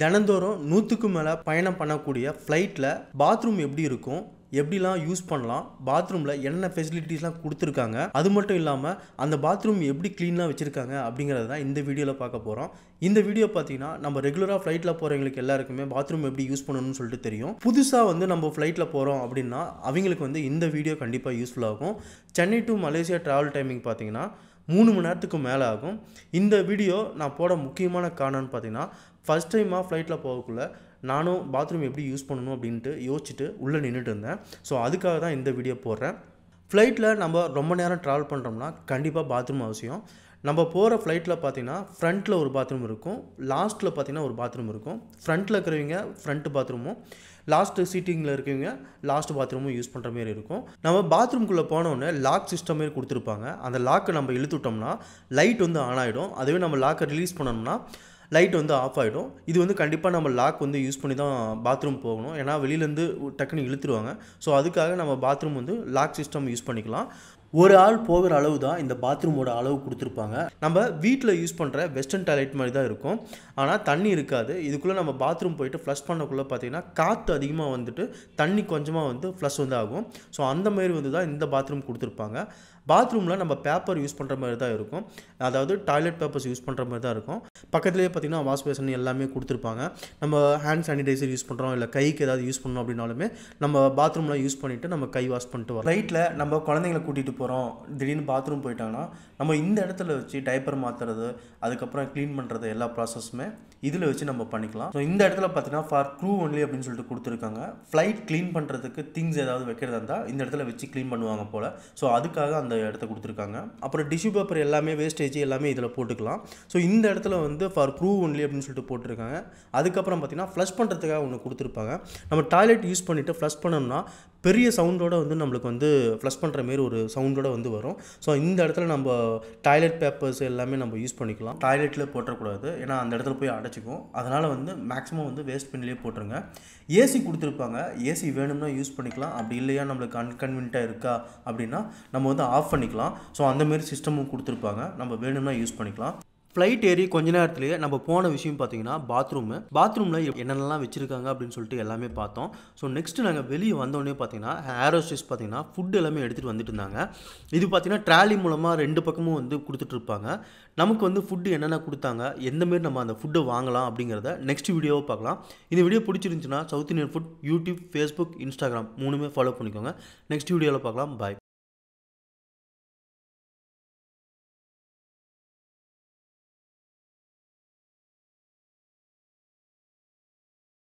தினந்தோறும் நூற்றுக்கு மேலே பயணம் பண்ணக்கூடிய ஃப்ளைட்டில் பாத்ரூம் எப்படி இருக்கும் எப்படிலாம் யூஸ் பண்ணலாம் பாத்ரூமில் என்னென்ன ஃபெசிலிட்டிஸ்லாம் கொடுத்துருக்காங்க அது மட்டும் இல்லாமல் அந்த பாத்ரூம் எப்படி க்ளீனாக வச்சுருக்காங்க அப்படிங்கிறது தான் இந்த வீடியோவில் பார்க்க போகிறோம் இந்த வீடியோ பார்த்தீங்கன்னா நம்ம ரெகுலராக ஃப்ளைட்டில் போகிறவங்களுக்கு எல்லாருக்குமே பாத்ரூம் எப்படி யூஸ் பண்ணணும்னு சொல்லிட்டு தெரியும் புதுசாக வந்து நம்ம ஃப்ளைட்டில் போகிறோம் அப்படின்னா அவங்களுக்கு வந்து இந்த வீடியோ கண்டிப்பாக யூஸ்ஃபுல்லாகும் Chennai to Malaysia travel timing பார்த்தீங்கன்னா மூணு மணி நேரத்துக்கும் மேலே ஆகும் இந்த வீடியோ நான் போட முக்கியமான காரணம்னு பார்த்தீங்கன்னா ஃபஸ்ட் டைமாக ஃப்ளைட்டில் போகக்குள்ளே நானும் பாத்ரூம் எப்படி யூஸ் பண்ணணும் அப்படின்ட்டு யோசிச்சுட்டு உள்ளே நின்றுட்டு இருந்தேன் ஸோ அதுக்காக தான் இந்த வீடியோ போடுறேன் ஃப்ளைட்டில் நம்ம ரொம்ப நேரம் ட்ராவல் பண்ணுறோம்னா கண்டிப்பாக பாத்ரூம் அவசியம் நம்ம போகிற ஃப்ளைட்டில் பார்த்தீங்கன்னா ஃப்ரண்ட்டில் ஒரு பாத்ரூம் இருக்கும் லாஸ்ட்டில் பார்த்தீங்கன்னா ஒரு பாத்ரூம் இருக்கும் ஃப்ரண்ட்டில் இருக்கிறவங்க ஃப்ரண்ட் பாத்ரூமும் லாஸ்ட்டு சீட்டிங்கில் இருக்கவங்க லாஸ்ட் பாத்ரூமும் யூஸ் பண்ணுற மாரி இருக்கும் நம்ம பாத்ரூம்குள்ளே போனோடனே லாக் சிஸ்டம் மாரி கொடுத்துருப்பாங்க அந்த லாக்கை நம்ம இழுத்துட்டோம்னா லைட் வந்து ஆன் ஆகிடும் அதுவே நம்ம லாக்கை ரிலீஸ் பண்ணோம்னா லைட் வந்து ஆஃப் ஆகிடும் இது வந்து கண்டிப்பாக நம்ம லாக் வந்து யூஸ் பண்ணி தான் பாத்ரூம் போகணும் ஏன்னா வெளியிலேருந்து டக்குன்னு இழுத்துருவாங்க ஸோ அதுக்காக நம்ம பாத்ரூம் வந்து லாக் சிஸ்டம் யூஸ் பண்ணிக்கலாம் ஒரு ஆள் போகிற அளவு தான் இந்த பாத்ரூமோட அளவு கொடுத்துருப்பாங்க நம்ம வீட்டில் யூஸ் பண்ணுற வெஸ்டர்ன் டாய்லெட் மாதிரி தான் இருக்கும் ஆனால் தண்ணி இருக்காது இதுக்குள்ளே நம்ம பாத்ரூம் போயிட்டு ஃப்ளஷ் பண்ணக்குள்ளே பார்த்தீங்கன்னா காற்று அதிகமாக வந்துட்டு தண்ணி கொஞ்சமாக வந்து ஃப்ளஷ் வந்து ஆகும் ஸோ அந்த மாதிரி வந்து தான் இந்த பாத்ரூம் கொடுத்துருப்பாங்க பாத்ரூமில் நம்ம பேப்பர் யூஸ் பண்ணுற மாதிரி தான் இருக்கும் அதாவது டாய்லெட் பேப்பர்ஸ் யூஸ் பண்ணுற மாதிரி தான் இருக்கும் பக்கத்துலேயே பார்த்திங்கன்னா வாஷ் பேசன் எல்லாமே கொடுத்துருப்பாங்க நம்ம ஹேண்ட் சானிடைசர் யூஸ் பண்ணுறோம் இல்லை கைக்கு ஏதாவது யூஸ் பண்ணோம் அப்படின்னாலுமே நம்ம பாத்ரூம்லாம் யூஸ் பண்ணிவிட்டு நம்ம கை வாஷ் பண்ணிட்டு வரோம் ரைட்டில் நம்ம குழந்தைங்களை கூட்டிகிட்டு போகிறோம் திடீர்னு பாத்ரூம் போயிட்டாங்கன்னா நம்ம இந்த இடத்துல வச்சு டைப்பர் மாற்றுறது அதுக்கப்புறம் க்ளீன் பண்ணுறது எல்லா ப்ராசஸுமே இதில் வச்சு நம்ம பண்ணிக்கலாம் ஸோ இந்த இடத்துல பார்த்தீங்கன்னா ஃபார் க்ரூ ஒன்லி அப்படின்னு சொல்லிட்டு கொடுத்துருக்காங்க ஃப்ளைட் க்ளீன் பண்ணுறதுக்கு திங்ஸ் ஏதாவது வைக்கிறதா இருந்தால் இந்த இடத்துல வச்சு க்ளீன் பண்ணுவாங்க போல் ஸோ அதுக்காக அந்த இடத்த கொடுத்துருக்காங்க அப்புறம் டிஷ்யூ பேப்பர் எல்லாமே வேஸ்டேஜ் எல்லாமே இதில் போட்டுக்கலாம் ஸோ இந்த இடத்துல வந்து ஃபார் ப்ரூவ் ஒன்லி அப்படின்னு சொல்லிட்டு போட்டிருக்காங்க அதுக்கப்புறம் பார்த்திங்கன்னா ஃப்ளஷ் பண்ணுறதுக்காக ஒன்று கொடுத்துருப்பாங்க நம்ம டாய்லெட் யூஸ் பண்ணிவிட்டு ஃப்ளஷ் பண்ணோம்னா பெரிய சவுண்டோட வந்து நம்மளுக்கு வந்து ஃப்ளஷ் பண்ணுற மாரி ஒரு சவுண்டோட வந்து வரும் ஸோ இந்த இடத்துல நம்ம டாய்லெட் பேப்பர்ஸ் எல்லாமே நம்ம யூஸ் பண்ணிக்கலாம் டாய்லெட்டில் போட்டக்கூடாது ஏன்னா அந்த இடத்துல போய் அடைச்சிக்கும் அதனால் வந்து மேக்ஸிமம் வந்து வேஸ்ட் பண்ணிலே போட்டுருங்க ஏசி கொடுத்துருப்பாங்க ஏசி வேணும்னா யூஸ் பண்ணிக்கலாம் அப்படி இல்லையா நம்மளுக்கு அன்கன்வீனியன்ட்டாக இருக்கா அப்படின்னா நம்ம வந்து ஆஃப் ஆஃப் பண்ணிக்கலாம் ஸோ அந்தமாரி சிஸ்டமும் கொடுத்துருப்பாங்க நம்ம வேணும்னா யூஸ் பண்ணிக்கலாம் ஃப்ளைட் ஏறி கொஞ்ச நேரத்துலேயே நம்ம போன விஷயம் பார்த்தீங்கன்னா பாத்ரூமு பாத்ரூமில் என்னென்னலாம் வச்சுருக்காங்க அப்படின்னு சொல்லிட்டு எல்லாமே பார்த்தோம் ஸோ நெக்ஸ்ட்டு நாங்கள் வெளியே வந்தோடனே பார்த்தீங்கன்னா ஹேரோஸ்டிஸ் பார்த்தீங்கன்னா ஃபுட் எல்லாமே எடுத்துகிட்டு வந்துட்டு இருந்தாங்க இது பார்த்தீங்கன்னா ட்ராலி மூலமாக ரெண்டு பக்கமும் வந்து கொடுத்துட்ருப்பாங்க நமக்கு வந்து ஃபுட்டு என்னென்ன கொடுத்தாங்க எந்தமாரி நம்ம அந்த ஃபுட்டை வாங்கலாம் அப்படிங்கிறத நெக்ஸ்ட் வீடியோவை பார்க்கலாம் இந்த வீடியோ பிடிச்சிருந்துச்சுன்னா south Indian food YouTube Facebook Instagram மூணுமே ஃபாலோ பண்ணிக்கோங்க நெக்ஸ்ட் வீடியோவில் பார்க்கலாம் பாய்